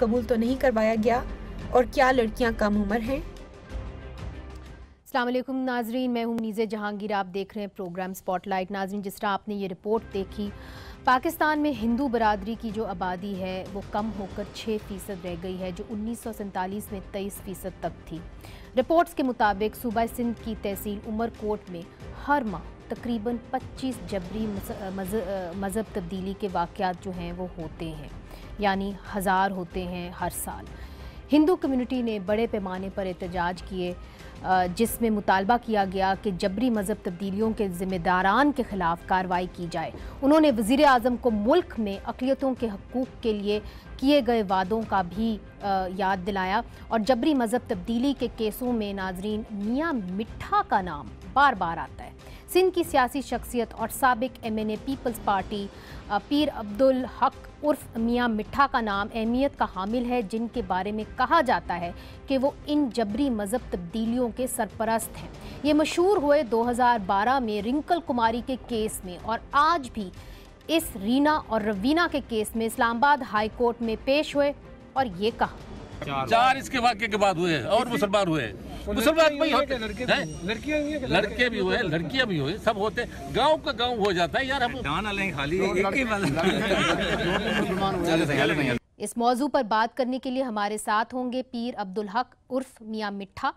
कबूल तो नहीं करवाया गया और क्या लड़कियां कम उम्र हैं अल्लाम नाजरीन मैं हूं नीज़े जहांगीर आप देख रहे हैं प्रोग्राम स्पॉटलाइट नाजरीन जिस तरह आपने ये रिपोर्ट देखी पाकिस्तान में हिंदू बरदरी की जो आबादी है वो कम होकर 6 फ़ीसद रह गई है जो उन्नीस में तेईस फ़ीसद तक थी रिपोर्ट्स के मुताबिक सूबा सिंध की तहसील उमरकोट में हर माह तकरीबन 25 जबरी मज़हब तब्दीली के वाक़ात जो हैं वो होते हैं यानी हज़ार होते हैं हर साल हिंदू कम्युनिटी ने बड़े पैमाने पर एहतजाज किए जिसमें मुतालबा किया गया कि जबरी मज़हब तब्दीलियों के ज़िम्मेदारान के ख़िलाफ़ कार्रवाई की जाए उन्होंने वज़ी अजम को मुल्क में अकलीतों के हकूक़ के लिए किए गए वादों का भी याद दिलाया और जबरी मज़हब तब्दीली के केसों में नाजरीन मियाँ मिठा का नाम बार बार आता है सिंध की सियासी शख्सियत और सबक M N A Peoples Party Pir Abdul हक उर्फ मियाँ मिठा का नाम अहमियत का हामिल है जिनके बारे में कहा जाता है कि वो इन जबरी मज़हब तब्दीलियों के सरपरस्त हैं ये मशहूर हुए 2012 में रिंकल कुमारी के केस में और आज भी इस रीना और रवीना के केस में इस्लामाबाद हाई कोर्ट में पेश हुए और ये कहा चार, इसके वाक्य के बाद हुए और मुसलमान हुए तो मुसलमान भी होते लड़के लड़के भी हुए लड़कियां भी हुए सब होते गांव का गांव हो जाता है यार हम इस मौजू पर बात करने के लिए हमारे साथ होंगे पीर अब्दुल हक उर्फ मिया मिठा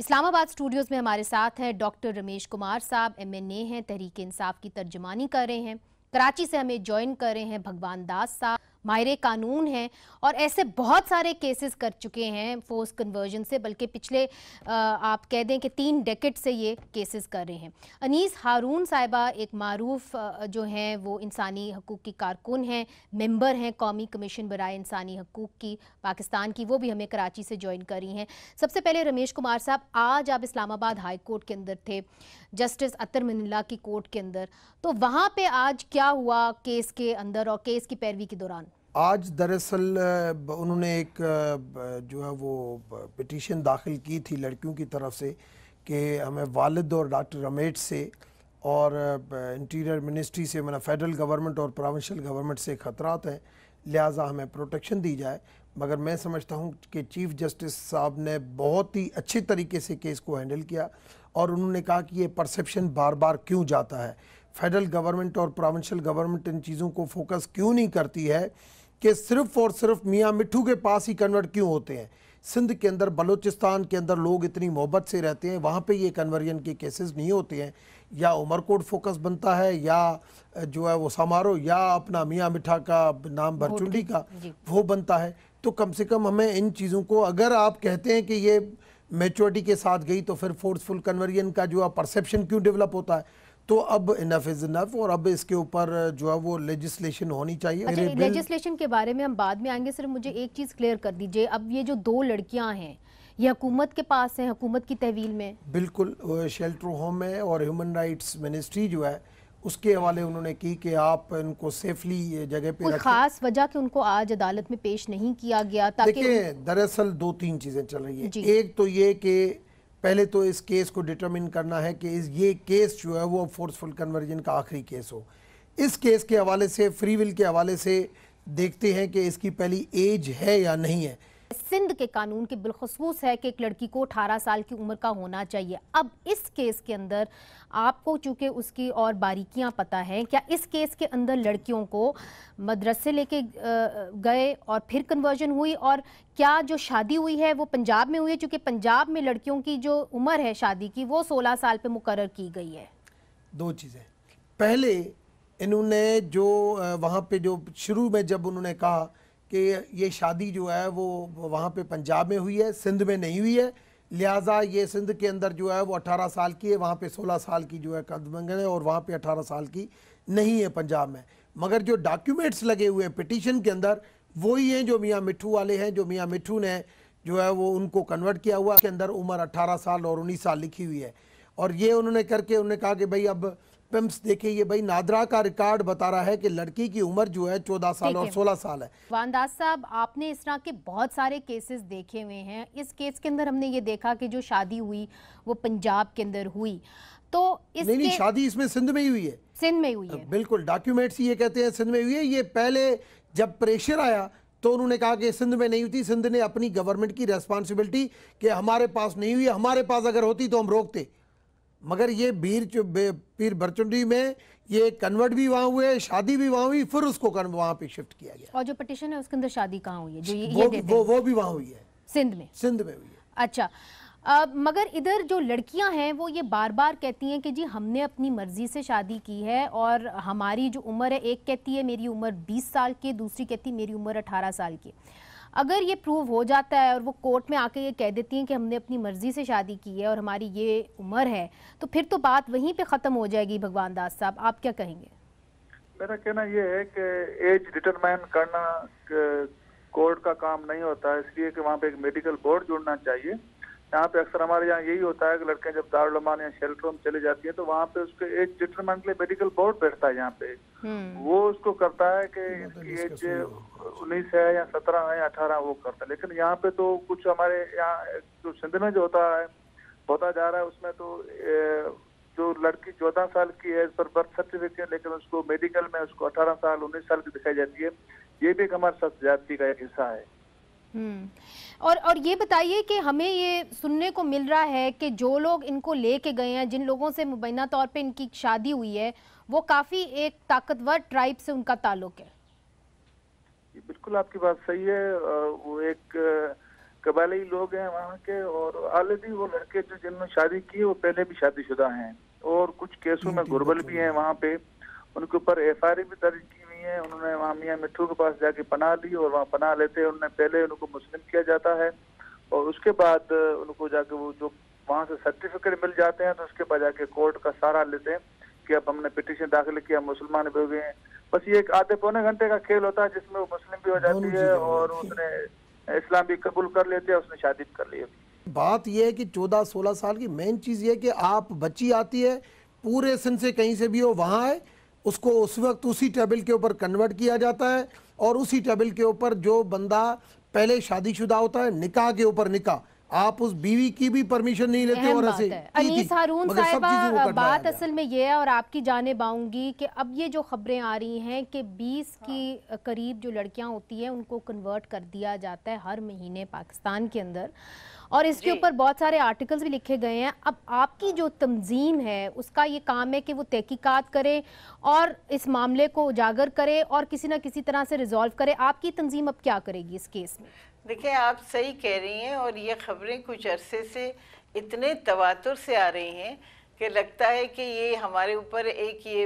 इस्लामाबाद स्टूडियोज में हमारे साथ हैं डॉक्टर रमेश कुमार साहब एम एन ए हैं तहरीक इंसाफ की तर्जमानी कर रहे हैं कराची से हमें ज्वाइन कर रहे हैं भगवान दास साहब मायरे कानून हैं और ऐसे बहुत सारे केसेस कर चुके हैं फोर्स कन्वर्जन से बल्कि पिछले आप कह दें कि तीन डेकेट से ये केसेस कर रहे हैं अनीस हारून साहिबा एक मरूफ जो हैं वो इंसानी हकूक़ की कारकुन हैं मेंबर हैं कौमी कमीशन बरए इंसानी हकूक़ की पाकिस्तान की वो भी हमें कराची से ज्वाइन करी हैं सबसे पहले रमेश कुमार साहब आज आप इस्लामाबाद हाई कोर्ट के अंदर थे जस्टिस अतर मनिला की कोर्ट के अंदर तो वहाँ पर आज क्या हुआ केस के अंदर और केस की पैरवी के दौरान आज दरअसल उन्होंने एक जो है वो पटिशन दाखिल की थी लड़कियों की तरफ से कि हमें वालद और डॉक्टर रमेश से और इंटीरियर मिनिस्ट्री से मतलब फेडरल गवर्नमेंट और प्रोविंशल गवर्नमेंट से ख़तरात हैं लिहाजा हमें प्रोटेक्शन दी जाए मगर मैं समझता हूँ कि चीफ जस्टिस साहब ने बहुत ही अच्छे तरीके से केस को हैंडल किया और उन्होंने कहा कि ये परसेप्शन बार बार क्यों जाता है फेडरल गवर्नमेंट और प्रोविंशल गवर्नमेंट इन चीज़ों को फोकस क्यों नहीं करती है कि सिर्फ और सिर्फ मियाँ मिठू के पास ही कन्वर्ट क्यों होते हैं सिंध के अंदर बलूचिस्तान के अंदर लोग इतनी मोहब्बत से रहते हैं वहाँ पे ये कन्वर्जन के केसेस नहीं होते हैं या उमरकोट फोकस बनता है या जो है वो समारो या अपना मियाँ मिठा का नाम भरचुंडी का वो बनता है तो कम से कम हमें इन चीज़ों को अगर आप कहते हैं कि ये मेचोरिटी के साथ गई तो फिर फोर्सफुल कन्वर्जन का जो है परसेप्शन क्यों डेवलप होता है तो अब इनफ इज इनफ और अब इसके ऊपर जो है वो लेजिस्लेशन होनी चाहिए अच्छा, लेजिस्लेशन के बारे में हम बाद में आएंगे सिर्फ मुझे एक चीज़ क्लियर कर दीजिए अब ये जो दो लड़कियां हैं ये हुकूमत के पास है हुकूमत की तहवील में बिल्कुल शेल्टर होम है और ह्यूमन राइट्स मिनिस्ट्री जो है उसके हवाले उन्होंने की कि आप इनको सेफली जगह पे कोई खास वजह कि उनको आज अदालत में पेश नहीं किया गया ताकि दरअसल दो तीन चीज़ें चल रही है एक तो ये कि पहले तो इस केस को डिटरमिन करना है कि इस ये केस जो है वो फोर्सफुल कन्वर्जन का आखिरी केस हो इस केस के हवाले से फ्री विल के हवाले से देखते हैं कि इसकी पहली एज है या नहीं है सिंध के कानून के बिलखसूस है कि एक लड़की को 18 साल की उम्र का होना चाहिए अब इस केस के अंदर आपको चूंकि उसकी और बारीकियां पता हैं क्या इस केस के अंदर लड़कियों को मदरसे लेके गए और फिर कन्वर्जन हुई और क्या जो शादी हुई है वो पंजाब में हुई है चूँकि पंजाब में लड़कियों की जो उम्र है शादी की वो सोलह साल पर मुकर की गई है दो चीज़ें पहले इन्होंने जो वहाँ पे जो शुरू में जब उन्होंने कहा कि ये शादी जो है वो वहाँ पे पंजाब में हुई है सिंध में नहीं हुई है लिहाजा ये सिंध के अंदर जो है वो 18 साल की है वहाँ पे 16 साल की जो है कदमंगन है और वहाँ पे 18 साल की नहीं है पंजाब में मगर जो डॉक्यूमेंट्स लगे हुए हैं पिटिशन के अंदर वही हैं जो मियाँ मिठू वाले हैं जो मियाँ मिठू ने जो है वो उनको कन्वर्ट किया हुआ के अंदर उम्र अट्ठारह साल और उन्नीस साल लिखी हुई है और ये उन्होंने करके उन्होंने कहा कि भाई अब पिम्स देखिए ये भाई नादरा का रिकॉर्ड बता रहा है कि लड़की की उम्र जो है चौदह साल और सोलह साल है वानदास साहब आपने इस तरह के बहुत सारे केसेस देखे हुए हैं इस केस के अंदर हमने ये देखा कि जो शादी हुई वो पंजाब के अंदर हुई तो इस नहीं, नहीं शादी इसमें सिंध में ही हुई है सिंध में हुई है बिल्कुल डॉक्यूमेंट्स ये कहते हैं सिंध में हुई है ये पहले जब प्रेशर आया तो उन्होंने कहा कि सिंध में नहीं हुई सिंध ने अपनी गवर्नमेंट की रेस्पॉन्सिबिलिटी कि हमारे पास नहीं हुई हमारे पास अगर होती तो हम रोकते मगर ये बीर पीर बरचुंडी में ये कन्वर्ट भी वहाँ हुए शादी भी वहाँ हुई फिर उसको वहाँ पे शिफ्ट किया गया और जो पटिशन है उसके अंदर शादी कहाँ हुई है जो ये, वो, ये वो, वो भी वहाँ हुई है सिंध में सिंध में हुई है अच्छा आ, मगर इधर जो लड़कियां हैं वो ये बार बार कहती हैं कि जी हमने अपनी मर्ज़ी से शादी की है और हमारी जो उम्र है एक कहती है मेरी उम्र 20 साल की दूसरी कहती है मेरी उम्र 18 साल की अगर ये प्रूव हो जाता है और वो कोर्ट में आके ये कह देती हैं कि हमने अपनी मर्ज़ी से शादी की है और हमारी ये उम्र है तो फिर तो बात वहीं पे ख़त्म हो जाएगी भगवान दास साहब आप क्या कहेंगे मेरा कहना यह है कि एज डिटरमाइन करना कोर्ट का काम नहीं होता इसलिए कि वहाँ पे एक मेडिकल बोर्ड जुड़ना चाहिए यहाँ पे अक्सर हमारे यहाँ यही होता है कि लड़के जब दारुलमान या शेल्टर में चले जाती है तो वहाँ पे उसके एज डिटरमेंट के लिए मेडिकल बोर्ड बैठता है यहाँ पे हम्म। वो उसको करता है कि इसकी एज उन्नीस है या सत्रह है या अठारह वो करता है लेकिन यहाँ पे तो कुछ हमारे यहाँ जो सिंध में जो होता है होता जा रहा है उसमें तो जो लड़की चौदह साल की है पर बर्थ सर्टिफिकेट लेकिन उसको मेडिकल में उसको अठारह साल उन्नीस साल की दिखाई जाती है ये भी एक हमारे साथ जाति का एक हिस्सा है हम्म। और और ये बताइए कि हमें ये सुनने को मिल रहा है कि जो लोग इनको लेके गए हैं जिन लोगों से मुबैना तौर पे इनकी शादी हुई है वो काफ़ी एक ताकतवर ट्राइब से उनका ताल्लुक है बिल्कुल आपकी बात सही है वो एक कबाली लोग हैं वहाँ के और ऑलरेडी वो लड़के जो जिनमें शादी की वो पहले भी शादीशुदा हैं और कुछ केसों में गुरबल भी हैं वहाँ पे उनके ऊपर एफ भी दर्ज हुई है उन्होंने वहाँ मियाँ मिट्टू के पास जाके पना ली और वहाँ पना लेते हैं उन्होंने पहले उनको मुस्लिम किया जाता है और उसके बाद उनको जाके वो जो वहाँ से सर्टिफिकेट मिल जाते हैं तो उसके बाद जाके कोर्ट का सहारा लेते हैं कि अब हमने पिटिशन दाखिल किया मुसलमान भी हो गए हैं बस ये एक आधे पौने घंटे का खेल होता है जिसमें वो मुस्लिम भी हो जाती है और उसने इस्लाम भी कबूल कर लेते हैं उसने शादी कर ली बात यह है कि चौदह सोलह साल की मेन चीज़ ये है कि आप बच्ची आती है पूरे सिंध से कहीं से भी हो वहाँ है उसको उस वक्त उसी टेबल के ऊपर कन्वर्ट किया जाता है और उसी टेबल के ऊपर जो बंदा पहले शादीशुदा होता है निकाह के ऊपर निकाह आप उस बीवी की भी परमिशन नहीं लेते और ऐसे अनीस हारून साहिबा बात असल में ये है और आपकी जाने बाऊंगी कि अब ये जो खबरें आ रही हैं कि 20 हाँ। की करीब जो लड़कियां होती हैं उनको कन्वर्ट कर दिया जाता है हर महीने पाकिस्तान के अंदर और इसके ऊपर बहुत सारे आर्टिकल्स भी लिखे गए हैं अब आपकी जो तंजीम है उसका ये काम है कि वो तहकीकात करे और इस मामले को उजागर करे और किसी ना किसी तरह से रिजॉल्व करे आपकी तंजीम अब क्या करेगी इस केस में देखिए आप सही कह रही हैं और ये खबरें कुछ अरसे से इतने तवातुर से आ रही हैं कि लगता है कि ये हमारे ऊपर एक ये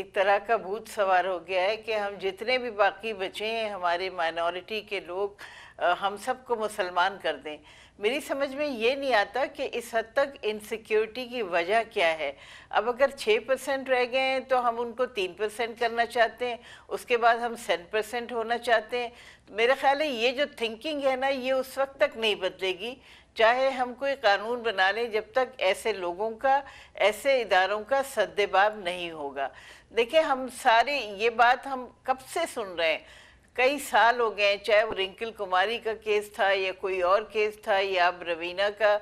एक तरह का भूत सवार हो गया है कि हम जितने भी बाकी बचे हैं हमारे माइनॉरिटी के लोग हम सबको मुसलमान कर दें मेरी समझ में ये नहीं आता कि इस हद तक इनसिक्योरिटी की वजह क्या है अब अगर छः परसेंट रह गए हैं तो हम उनको तीन परसेंट करना चाहते हैं उसके बाद हम सेवन परसेंट होना चाहते हैं तो मेरा ख्याल है ये जो थिंकिंग है ना ये उस वक्त तक नहीं बदलेगी चाहे हम कोई कानून बना लें जब तक ऐसे लोगों का ऐसे इदारों का सद्देबाब नहीं होगा देखिए हम सारे ये बात हम कब से सुन रहे हैं कई साल हो गए चाहे वो रिंकल कुमारी का केस था या कोई और केस था या अब रवीना का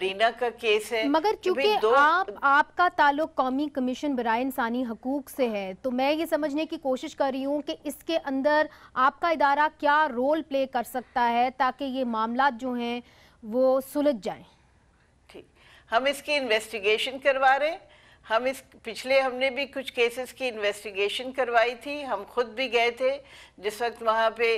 रीना का केस है मगर तो चूंकि आप आपका ताल्लुक कौमी कमीशन बरए इंसानी हकूक से है तो मैं ये समझने की कोशिश कर रही हूँ कि इसके अंदर आपका इदारा क्या रोल प्ले कर सकता है ताकि ये मामला जो हैं वो सुलझ जाए ठीक हम इसकी इन्वेस्टिगेशन करवा रहे हैं हम इस पिछले हमने भी कुछ केसेस की इन्वेस्टिगेशन करवाई थी हम खुद भी गए थे जिस वक्त वहाँ पे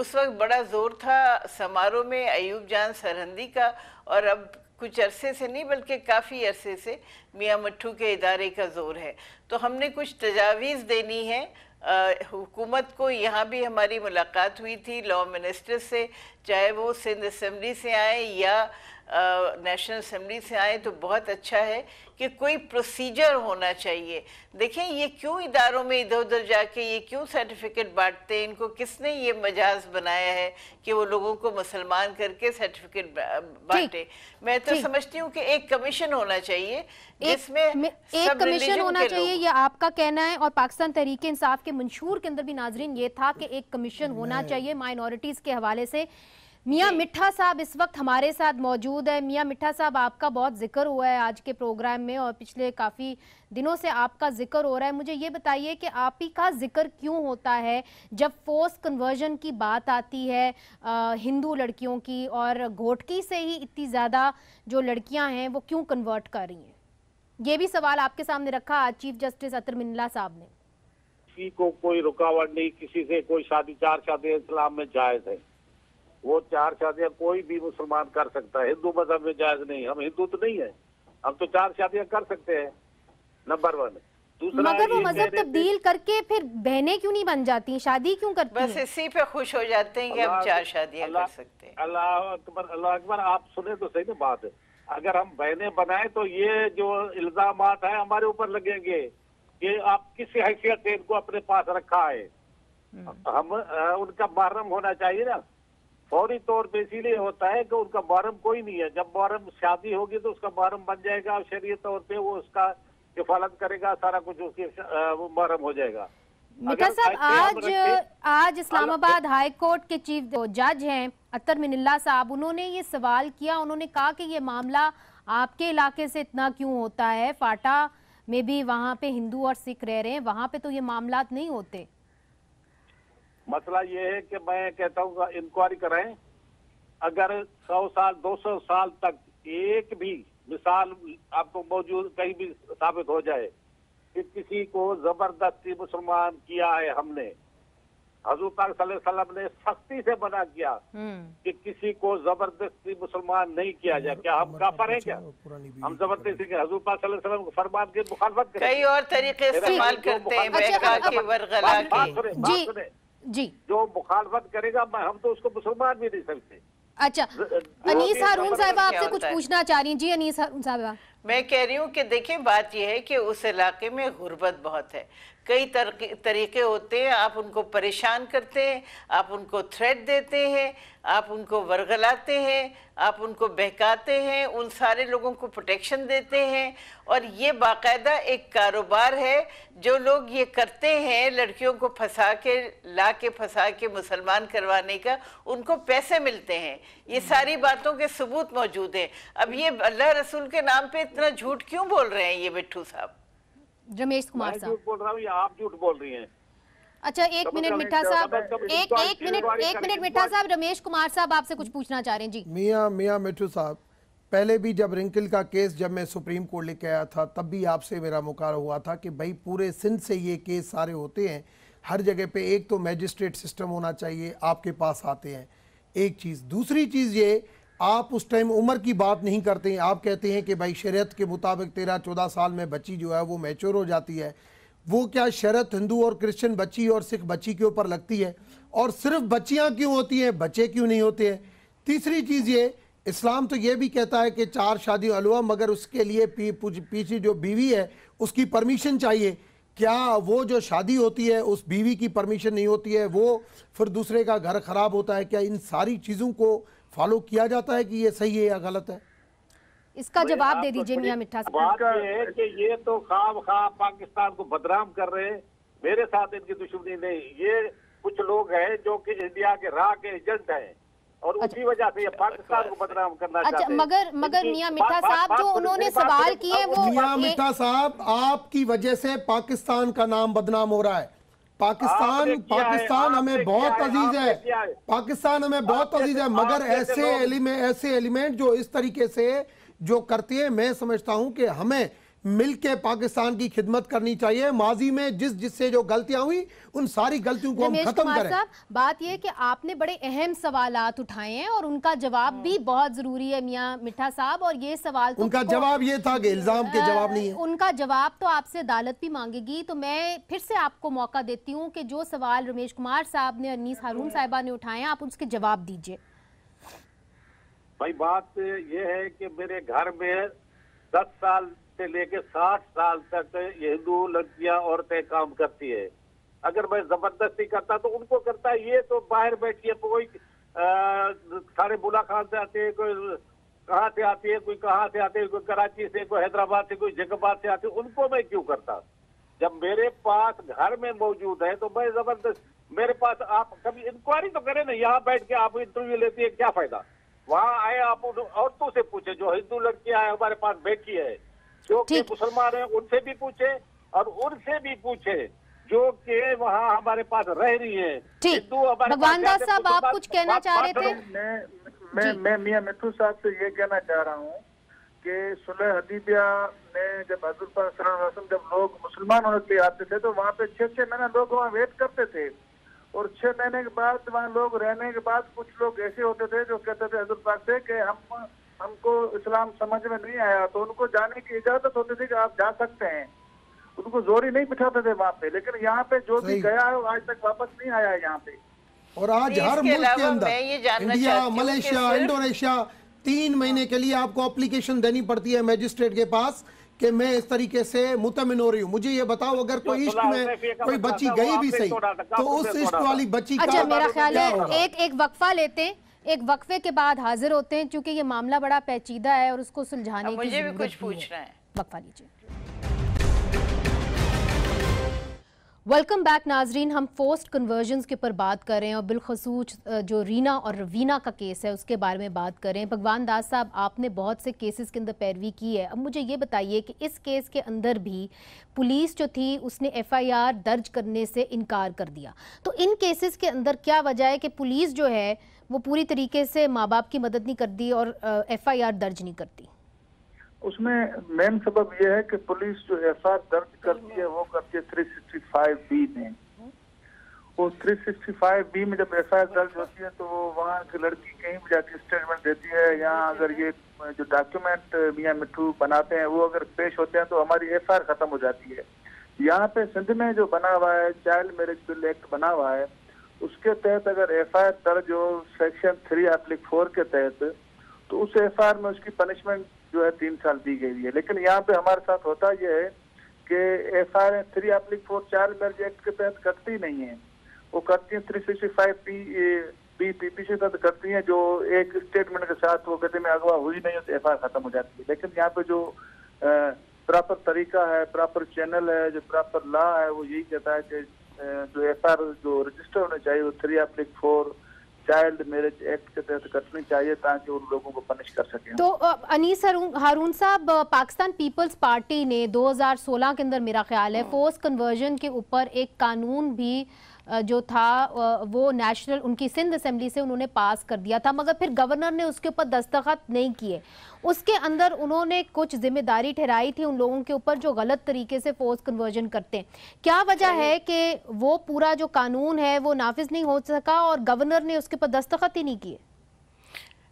उस वक्त बड़ा जोर था समारोह में अयूब जान सरहंदी का और अब कुछ अरसे से नहीं बल्कि काफ़ी अरसे से मियाँ मट्ठू के इदारे का जोर है तो हमने कुछ तजावीज़ देनी है हुकूमत को यहाँ भी हमारी मुलाकात हुई थी लॉ मिनिस्टर से चाहे वो सिंध असम्बली से आए या नेशनल असम्बली से आए तो बहुत अच्छा है कि कोई प्रोसीजर होना चाहिए देखें ये क्यों इदारों में इधर उधर जाके ये क्यों सर्टिफिकेट बांटते हैं इनको किसने ये मजाज बनाया है कि वो लोगों को मुसलमान करके सर्टिफिकेट बांटे मैं तो समझती हूँ कि एक कमीशन होना चाहिए एक कमीशन होना चाहिए ये आपका कहना है और पाकिस्तान तहरीक इंसाफ के मंशूर के अंदर भी नाजरीन ये था कि एक कमीशन होना चाहिए माइनॉरिटीज के हवाले से मियाँ मिठा साहब इस वक्त हमारे साथ मौजूद है मियाँ मिठा साहब आपका बहुत जिक्र हुआ है आज के प्रोग्राम में और पिछले काफ़ी दिनों से आपका जिक्र हो रहा है मुझे ये बताइए कि आप ही का जिक्र क्यों होता है जब फोर्स कन्वर्जन की बात आती है हिंदू लड़कियों की और घोटकी से ही इतनी ज़्यादा जो लड़कियां हैं वो क्यों कन्वर्ट कर रही हैं ये भी सवाल आपके सामने रखा चीफ जस्टिस अतर मिनला साहब ने किसी को कोई रुकावट नहीं किसी से कोई शादी चार शादियां इस्लाम में जायज है वो चार शादियां कोई भी मुसलमान कर सकता है हिंदू मजहब में जायज नहीं हम हिंदू तो नहीं है हम तो चार शादियां कर सकते हैं नंबर वन दूसरा मगर वो मजहब तब्दील करके फिर बहने क्यों नहीं बन जाती शादी क्यों करती बस इसी पे खुश हो जाते हैं कि हम चार शादियां कर सकते हैं अल्लाह अकबर अल्लाह अकबर आप सुने तो सही ना बात है अगर हम बहने बनाए तो ये जो इल्जाम है हमारे ऊपर लगेंगे कि आप किस हैसियत से इनको अपने पास रखा है हम्म। हम उनका मुहरम होना चाहिए ना फौरी तौर पे इसीलिए होता है कि उनका मुहरम कोई नहीं है जब मुहरम शादी होगी तो उसका मुहरम बन जाएगा और शरीय तौर पे वो उसका किफालत करेगा सारा कुछ उसके मुहरम हो जाएगा निका साहब आज आज इस्लामाबाद हाई कोर्ट के चीफ जज हैं अख्तर मिनिल्ला साहब उन्होंने ये सवाल किया उन्होंने कहा कि ये मामला आपके इलाके से इतना क्यों होता है फाटा में भी वहाँ पे हिंदू और सिख रह रहे हैं वहाँ पे तो ये मामला नहीं होते मसला ये है कि मैं कहता हूँ इंक्वायरी कराएं अगर 100 साल 200 साल तक एक भी मिसाल आपको मौजूद कहीं भी साबित हो जाए कि किसी को जबरदस्ती मुसलमान किया है हमने हजू पाक सल्लल्लाहु ने सख्ती से मना किया हम्म। कि किसी को जबरदस्ती मुसलमान नहीं किया जाए क्या हम काफर हैं क्या हम जबरदस्ती के हजू पाक सल्लल्लाहु को फरमान के मुखालफत करें कई और तरीके इस्तेमाल करते हैं जी जो मुखालफत करेगा मैं हम तो उसको मुसलमान भी नहीं सकते अच्छा अनीस हारून साहब आपसे कुछ पूछना चाह रही जी अनीस हारून साहब मैं कह रही हूँ कि देखें बात यह है कि उस इलाके में गुर्बत बहुत है कई तर, तरीके होते हैं आप उनको परेशान करते हैं आप उनको थ्रेट देते हैं आप उनको वर्गलाते हैं आप उनको बहकाते हैं उन सारे लोगों को प्रोटेक्शन देते हैं और ये बाकायदा एक कारोबार है जो लोग ये करते हैं लड़कियों को फंसा के ला के फंसा के मुसलमान करवाने का उनको पैसे मिलते हैं ये सारी बातों के सबूत मौजूद हैं अब ये अल्लाह रसूल के नाम पर इतना झूठ क्यों बोल रहे हैं ये बिट्टू साहब रमेश कुमार साहब बोल रहा हूँ आप झूठ बोल रही हैं अच्छा एक मिनट मिठा साहब एक एक मिनट एक मिनट मिठा साहब रमेश कुमार साहब आपसे कुछ पूछना चाह रहे हैं जी मियाँ मियाँ मिठू साहब पहले भी जब रिंकल का केस जब मैं सुप्रीम कोर्ट लेके आया था तब भी आपसे मेरा मुकार हुआ था कि भाई पूरे सिंध से ये केस सारे होते हैं हर जगह पे एक तो मैजिस्ट्रेट सिस्टम होना चाहिए आपके पास आते हैं एक चीज़ दूसरी चीज़ ये आप उस टाइम उम्र की बात नहीं करते हैं आप कहते हैं कि भाई शरीयत के मुताबिक तेरह चौदह साल में बच्ची जो है वो मैच्योर हो जाती है वो क्या शरत हिंदू और क्रिश्चियन बच्ची और सिख बच्ची के ऊपर लगती है और सिर्फ बच्चियाँ क्यों होती हैं बच्चे क्यों नहीं होते हैं तीसरी चीज़ ये इस्लाम तो ये भी कहता है कि चार शादी अलवा मगर उसके लिए पी, पीछे जो बीवी है उसकी परमिशन चाहिए क्या वो जो शादी होती है उस बीवी की परमिशन नहीं होती है वो फिर दूसरे का घर ख़राब होता है क्या इन सारी चीज़ों को फॉलो किया जाता है कि ये सही है या गलत है इसका जवाब दे तो दीजिए मियाँ मिठा बात ये है कि ये तो खाब खाब पाकिस्तान को बदनाम कर रहे हैं मेरे साथ इनकी दुश्मनी नहीं ये कुछ लोग हैं जो कि इंडिया के राह के एजेंट हैं और अच्छा। उसी वजह से ये अच्छा, पाकिस्तान को अच्छा। बदनाम करना अच्छा, चाहते मगर मगर मियाँ मिठा साहब जो उन्होंने सवाल किए वो मियां मिठा साहब आपकी वजह से पाकिस्तान का नाम बदनाम हो रहा है पाकिस्तान पाकिस्तान हमें बहुत अजीज है पाकिस्तान हमें बहुत अजीज है मगर ऐसे एलिमेंट ऐसे एलिमेंट जो इस तरीके से जो करते हैं मैं समझता हूं कि हमें मिल के पाकिस्तान की खिदमत करनी चाहिए माजी में जिस जिससे जो गलतियां हुई उन सारी गलतियों को हम खत्म करें बात यह कि आपने बड़े अहम सवाल उठाए हैं और उनका जवाब भी बहुत जरूरी है मियां मिठा साहब और ये सवाल तो उनका जवाब ये था कि इल्जाम के जवाब नहीं है उनका जवाब तो आपसे अदालत भी मांगेगी तो मैं फिर से आपको मौका देती हूँ की जो सवाल रमेश कुमार साहब ने अनीस हारून साहिबा ने उठाए आप उसके जवाब दीजिए भाई बात यह है कि मेरे घर में दस साल से लेकर साठ साल तक ये हिंदू लड़कियां औरतें काम करती है अगर मैं जबरदस्ती करता तो उनको करता ये तो बाहर बैठी है कोई सारे बुला खान से आते हैं कोई कहाँ से आती है कोई कहाँ से आते है कोई कराची से कोई हैदराबाद से कोई जगबाद से आते उनको मैं क्यों करता जब मेरे पास घर में मौजूद है तो मैं जबरदस्त मेरे पास आप कभी इंक्वायरी तो करें ना यहाँ बैठ के आप इंटरव्यू लेती है क्या फायदा वहाँ आए आप औरतों से पूछे जो हिंदू लड़कियां हैं हमारे पास बैठी है जो कि मुसलमान है उनसे भी पूछे और उनसे भी पूछे जो कि वहाँ हमारे पास रह रही है हिंदू भगवान दास साहब आप कुछ कहना चाह रहे थे मैं मैं मियाँ मिथु साहब से ये कहना चाह रहा हूँ कि सुलह हदीबिया में जब हजूर पर जब लोग मुसलमान होने के लिए आते थे तो वहाँ पे छह छह महीना लोग वहाँ वेट करते थे और छह महीने के बाद वहाँ लोग रहने के बाद कुछ लोग ऐसे होते थे जो कहते थे हजूर पाक से कि हम हमको इस्लाम समझ में नहीं आया तो उनको जाने की इजाजत होती थी कि आप जा सकते हैं उनको जोरी नहीं बिठाते थे वहाँ पे लेकिन यहाँ पे जो भी गया है आज तक वापस नहीं आया यहाँ पे और आज हर मुल्क के अंदर इंडिया मलेशिया इंडोनेशिया तीन महीने के लिए आपको अप्लीकेशन देनी पड़ती है मैजिस्ट्रेट के पास कि मैं इस तरीके से मुतमिन हो रही हूँ मुझे ये बताओ अगर कोई इश्क में कोई बच्ची गई भी सही तो उस इश्क वाली बच्ची अच्छा मेरा ख्याल है एक एक वक्फा लेते हैं एक वक्फे के बाद हाजिर होते हैं क्योंकि ये मामला बड़ा पेचीदा है और उसको सुलझाने की मुझे भी कुछ रहे हैं वक्फा लीजिए वेलकम बैक नाजरीन हम फोस्ट कन्वर्जन के ऊपर बात कर रहे हैं और बिलखसूस जो रीना और रवीना का केस है उसके बारे में बात कर रहे हैं भगवान दास साहब आपने बहुत से केसेस के अंदर पैरवी की है अब मुझे ये बताइए कि इस केस के अंदर भी पुलिस जो थी उसने एफआईआर दर्ज करने से इनकार कर दिया तो इन केसेस के अंदर क्या वजह है कि पुलिस जो है वो पूरी तरीके से माँ बाप की मदद नहीं करती और एफ दर्ज नहीं करती उसमें मेन सबब यह है कि पुलिस जो एफ दर्ज करती है वो करती है थ्री सिक्सटी फाइव बी में वो थ्री सिक्सटी फाइव बी में जब एफ दर्ज होती है तो वो वहाँ की लड़की कहीं भी जाती स्टेटमेंट देती है यहाँ अगर ये जो डॉक्यूमेंट मियाँ मिठू बनाते हैं वो अगर पेश होते हैं तो हमारी एफ खत्म हो जाती है यहाँ पे सिंध में जो बना हुआ है चाइल्ड मैरिज बिल एक्ट बना हुआ है उसके तहत अगर एफ दर्ज हो सेक्शन थ्री एप्लिक फोर के तहत तो उस एफ में उसकी पनिशमेंट जो है तीन साल दी गई है लेकिन यहाँ पे हमारे साथ होता यह है कि एफ आर थ्री एप्लिक फोर चार मैरिज एक्ट के तहत कटती नहीं है वो कटती है three sixty five P B P P से तहत कटती है जो एक स्टेटमेंट के साथ वो कहते में अगवा हुई नहीं तो एफ खत्म हो जाती है लेकिन यहाँ पे जो प्रॉपर तरीका है प्रॉपर चैनल है जो प्रॉपर लॉ है वो यही कहता है कि जो एफ जो रजिस्टर होने चाहिए वो थ्री एप्लिक फोर चाइल्ड मैरिज एक्ट के तहत कटनी चाहिए ताकि उन लोगों को पनिश कर सके तो अनीस हारून साहब पाकिस्तान पीपल्स पार्टी ने 2016 के अंदर मेरा ख्याल है फोर्स हाँ। कन्वर्जन के ऊपर एक कानून भी जो था वो नेशनल उनकी सिंध असेंबली से उन्होंने पास कर दिया था मगर फिर गवर्नर ने उसके ऊपर दस्तखत नहीं किए उसके अंदर उन्होंने कुछ जिम्मेदारी ठहराई थी उन लोगों के ऊपर जो गलत तरीके से फोर्स कन्वर्जन करते हैं क्या वजह है कि वो पूरा जो कानून है वो नाफिज नहीं हो सका और गवर्नर ने उसके ऊपर दस्तखत ही नहीं किए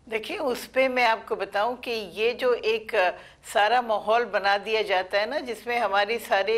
देखिए उस पर मैं आपको बताऊं कि ये जो एक सारा माहौल बना दिया जाता है ना जिसमें हमारे सारे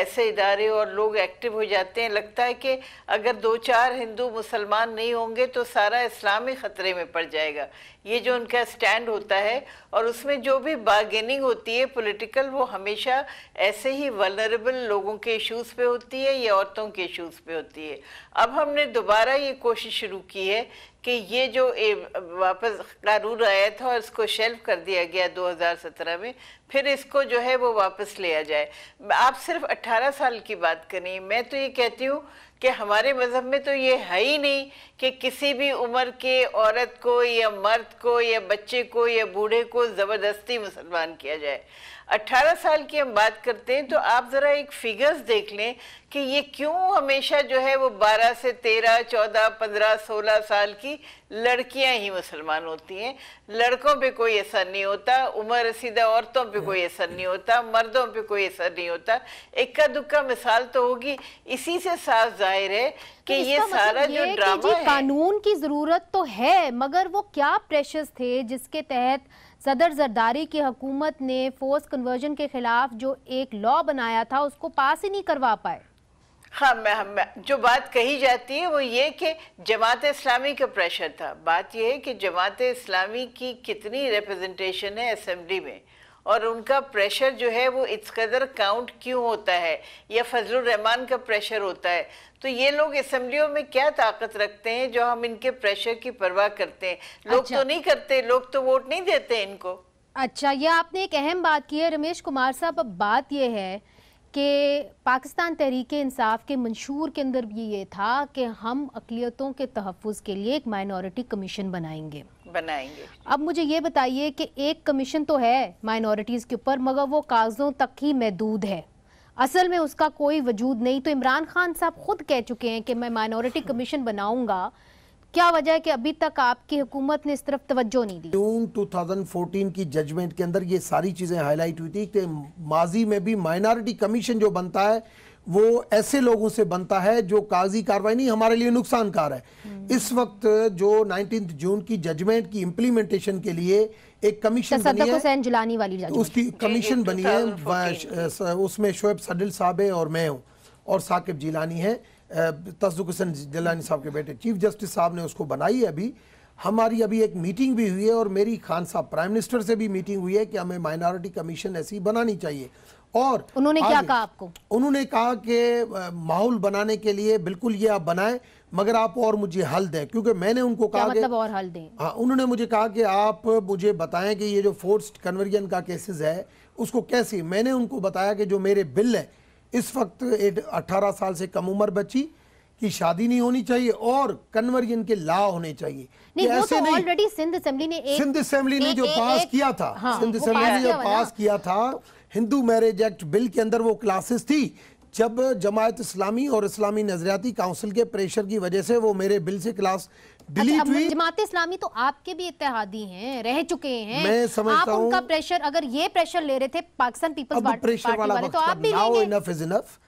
ऐसे इदारे और लोग एक्टिव हो जाते हैं लगता है कि अगर दो चार हिंदू मुसलमान नहीं होंगे तो सारा इस्लाम ही ख़तरे में पड़ जाएगा ये जो उनका स्टैंड होता है और उसमें जो भी बार्गेनिंग होती है पॉलिटिकल वो हमेशा ऐसे ही वनरेबल लोगों के इशूज़ पर होती है या औरतों के इशूज़ पर होती है अब हमने दोबारा ये कोशिश शुरू की है कि ये जो ए, वापस कानून आया था और इसको शेल्फ कर दिया गया 2017 में फिर इसको जो है वो वापस लिया जाए आप सिर्फ 18 साल की बात करें मैं तो ये कहती हूँ कि हमारे मज़हब में तो ये है ही नहीं कि किसी भी उम्र के औरत को या मर्द को या बच्चे को या बूढ़े को ज़बरदस्ती मुसलमान किया जाए 18 साल की हम बात करते हैं तो आप ज़रा एक फिगर्स देख लें कि ये क्यों हमेशा जो है वो 12 से 13, 14, 15, 16 साल की लड़कियां ही मुसलमान होती हैं लड़कों पे कोई असर नहीं होता उम्र रसीदा औरतों पे कोई असर नहीं होता मर्दों पे कोई असर नहीं होता इक्का दुक्का मिसाल तो होगी इसी से साफ जाहिर है कि तो ये मतलब सारा ये जो ड्रामा है कानून की जरूरत तो है मगर वो क्या प्रेशर थे जिसके तहत सदर जरदारी की हुकूमत ने फोर्स कन्वर्जन के खिलाफ जो एक लॉ बनाया था उसको पास ही नहीं करवा पाए हाँ मैं हम जो बात कही जाती है वो ये कि जमात इस्लामी का प्रेशर था बात ये है कि जमात इस्लामी की कितनी रिप्रेजेंटेशन है असम्बली में और उनका प्रेशर जो है वो इस कदर काउंट क्यों होता है या फजल रहमान का प्रेशर होता है तो ये लोग असम्बलियों में क्या ताकत रखते हैं जो हम इनके प्रेशर की परवाह करते हैं लोग अच्छा। तो नहीं करते लोग तो वोट नहीं देते इनको अच्छा यह आपने एक अहम बात की है रमेश कुमार साहब अब बात यह है कि पाकिस्तान तहरीक इंसाफ के मंशूर के अंदर भी ये था कि हम अकलीतों के तहफ़ के लिए एक माइनॉरिटी कमीशन बनाएंगे बनाएंगे अब मुझे ये बताइए कि एक कमीशन तो है माइनॉरिटीज़ के ऊपर मगर वो कागज़ों तक ही महदूद है असल में उसका कोई वजूद नहीं तो इमरान खान साहब खुद कह चुके हैं कि मैं माइनॉरिटी कमीशन बनाऊंगा क्या वजह है कि अभी तक आपकी हुकूमत ने इस तरफ तवज्जो नहीं दी जून 2014 की जजमेंट के अंदर ये सारी चीज़ें हाईलाइट हुई थी कि माजी में भी माइनॉरिटी कमीशन जो बनता है वो ऐसे लोगों से बनता है जो काजी कार्रवाई नहीं हमारे लिए नुकसानकार है इस वक्त जो नाइनटीन जून की जजमेंट की इम्प्लीमेंटेशन के लिए एक कमीशन बनी है जुलानी वाली उसकी कमीशन बनी है उसमें शोएब सडिल साहब है और मैं हूँ और साकिब जिलानी है तस्दुक हसन जलानी साहब के बेटे चीफ जस्टिस साहब ने उसको बनाई है अभी हमारी अभी एक मीटिंग भी हुई है और मेरी खान साहब प्राइम मिनिस्टर से भी मीटिंग हुई है कि हमें माइनॉरिटी कमीशन ऐसी बनानी चाहिए और उन्होंने क्या कहा आपको उन्होंने कहा कि माहौल बनाने के लिए बिल्कुल ये आप बनाएं मगर आप और मुझे हल दें क्योंकि मैंने उनको कहा मतलब और हल दें हाँ उन्होंने मुझे कहा कि आप मुझे बताएं कि ये जो फोर्स कन्वर्जन का केसेस है उसको कैसे मैंने उनको बताया कि जो मेरे बिल है इस वक्त अट्ठारह साल से कम उम्र बची कि शादी नहीं होनी चाहिए और कन्वर्जन के ला होने चाहिए नहीं, ऐसे तो ऑलरेडी सिंध असेंबली ने एक, सिंध असेंबली ने जो एक, पास एक, किया था हाँ, सिंध असेंबली ने जो पास किया था हिंदू मैरिज एक्ट बिल के अंदर वो क्लासेस थी जब जमायत इस्लामी और इस्लामी नजरियाती काउंसिल के प्रेशर की वजह से वो मेरे बिल से क्लास अच्छा, डिलीट हुई जमात इस्लामी तो आपके भी इतिहादी हैं रह चुके हैं मैं समझता आप उनका प्रेशर अगर ये प्रेशर ले रहे थे पाकिस्तान पीपल्स पार्टी वाले तो आप भी नाउ इनफ इज इनफ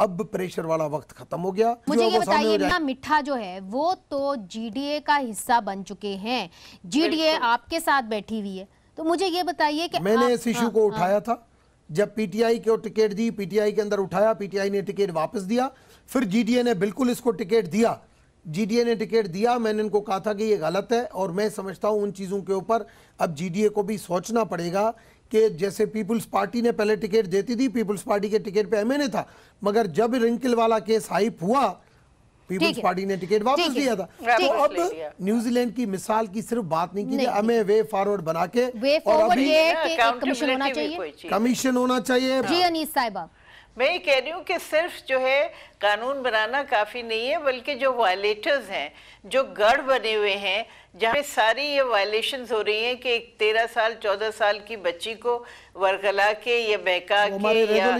अब प्रेशर वाला वक्त खत्म हो गया मुझे ये बताइए इतना मिठा जो है वो तो जीडीए का हिस्सा बन चुके हैं जीडीए आपके साथ बैठी हुई है तो मुझे ये बताइए कि मैंने इस इशू हाँ, को हाँ। उठाया था जब पीटीआई को टिकट दी पीटीआई के अंदर उठाया पीटीआई ने टिकट वापस दिया फिर जीडीए ने बिल्कुल इसको टिकट दिया जीडीए ने टिकट दिया मैंने इनको कहा था कि ये गलत है और मैं समझता हूँ उन चीज़ों के ऊपर अब जीडीए को भी सोचना पड़ेगा कि जैसे पीपुल्स पार्टी ने पहले टिकट देती थी पीपुल्स पार्टी के टिकट पर एम था मगर जब रिंकिल वाला केस हाइप हुआ पीपल्स पार्टी ने टिकट तो वापस लिया था तो अब न्यूजीलैंड की मिसाल की सिर्फ बात नहीं की हमें वे फॉरवर्ड बना के और अभी कमीशन होना चाहिए कमीशन होना चाहिए जी अनीस साहिबा मैं ये कह रही हूँ कि सिर्फ जो है कानून बनाना काफ़ी नहीं है बल्कि जो वायलेटर्स हैं जो गढ़ बने हुए हैं जहाँ पे सारी ये वायलेशन हो रही हैं कि एक तेरह साल चौदह साल की बच्ची को वर्गला के या बहका के या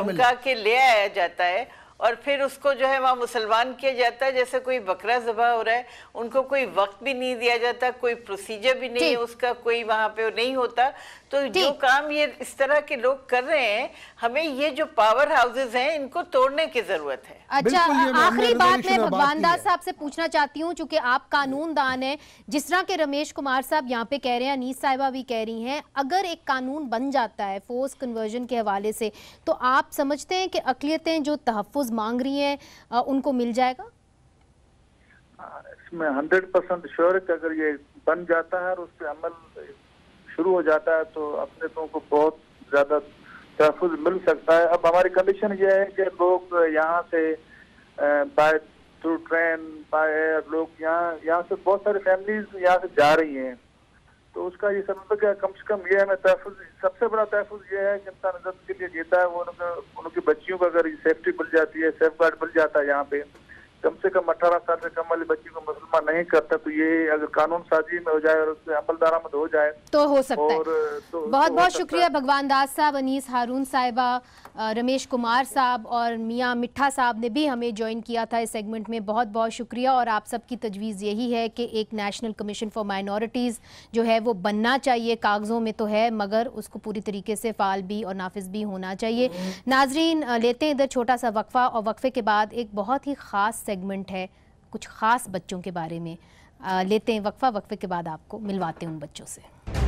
धमका के ले आया जाता है और फिर उसको जो है वहाँ मुसलमान किया जाता है जैसे कोई बकरा जबा हो रहा है उनको कोई वक्त भी नहीं दिया जाता कोई प्रोसीजर भी नहीं है उसका कोई वहाँ पे नहीं होता तो जो काम ये इस तरह के लोग कर रहे हैं हमें ये जो पावर हाउसेज हैं इनको तोड़ने की जरूरत है अच्छा आखिरी बात मैं भगवान दास साहब से पूछना चाहती हूँ चूंकि आप कानून दान है जिस तरह के रमेश कुमार साहब यहाँ पे कह रहे हैं अनीस साहिबा भी कह रही हैं अगर एक कानून बन जाता है फोर्स कन्वर्जन के हवाले से तो आप समझते हैं कि अकलीतें जो तहफ़ मांग रही हैं उनको मिल जाएगा इसमें हंड्रेड परसेंट श्योर कि अगर ये बन जाता है और उस पर अमल शुरू हो जाता है तो अपने लोगों को बहुत ज़्यादा तहफुज मिल सकता है अब हमारी कंडीशन ये है कि लोग यहाँ से by through train by air लोग यहाँ यहाँ से बहुत सारी फैमिलीज यहाँ से जा रही हैं तो उसका ये समझ कि कम से कम ये हमें तहफ़ सबसे बड़ा तहफुज ये है कि इंसान इज्जत के लिए जीता है वो उनका उनकी बच्चियों को अगर सेफ्टी मिल जाती है सेफ गार्ड मिल जाता है यहाँ पे कम से कम अठारह साल से कम वाली बच्ची को मुसलमान नहीं करता तो ये अगर कानून साजी में हो जाए और उससे अमल दरामद हो जाए तो हो सकता और, तो, तो है तो, बहुत तो बहुत शुक्रिया भगवान दास साहब अनीस हारून साहिबा रमेश कुमार साहब और मियाँ मिठा साहब ने भी हमें ज्वाइन किया था इस सेगमेंट में बहुत बहुत शुक्रिया और आप सबकी तजवीज़ यही है कि एक नेशनल कमीशन फॉर माइनॉरिटीज़ जो है वो बनना चाहिए कागज़ों में तो है मगर उसको पूरी तरीके से फ़ाल भी और नाफिज भी होना चाहिए नाजरीन लेते हैं इधर छोटा सा वक्फ़ा और वक्फ़े के बाद एक बहुत ही ख़ास सेगमेंट है कुछ ख़ास बच्चों के बारे में आ, लेते हैं वक्फा वक्फे के बाद आपको मिलवाते हैं उन बच्चों से